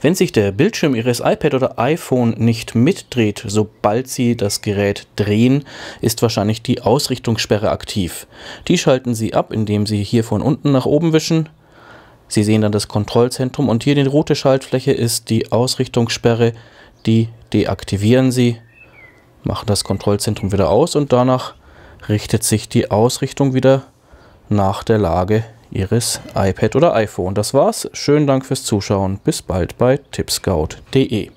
Wenn sich der Bildschirm Ihres iPad oder iPhone nicht mitdreht, sobald Sie das Gerät drehen, ist wahrscheinlich die Ausrichtungssperre aktiv. Die schalten Sie ab, indem Sie hier von unten nach oben wischen. Sie sehen dann das Kontrollzentrum und hier die rote Schaltfläche ist die Ausrichtungssperre. Die deaktivieren Sie, machen das Kontrollzentrum wieder aus und danach richtet sich die Ausrichtung wieder nach der Lage Ihres iPad oder iPhone. Das war's. Schönen Dank fürs Zuschauen. Bis bald bei tipscout.de.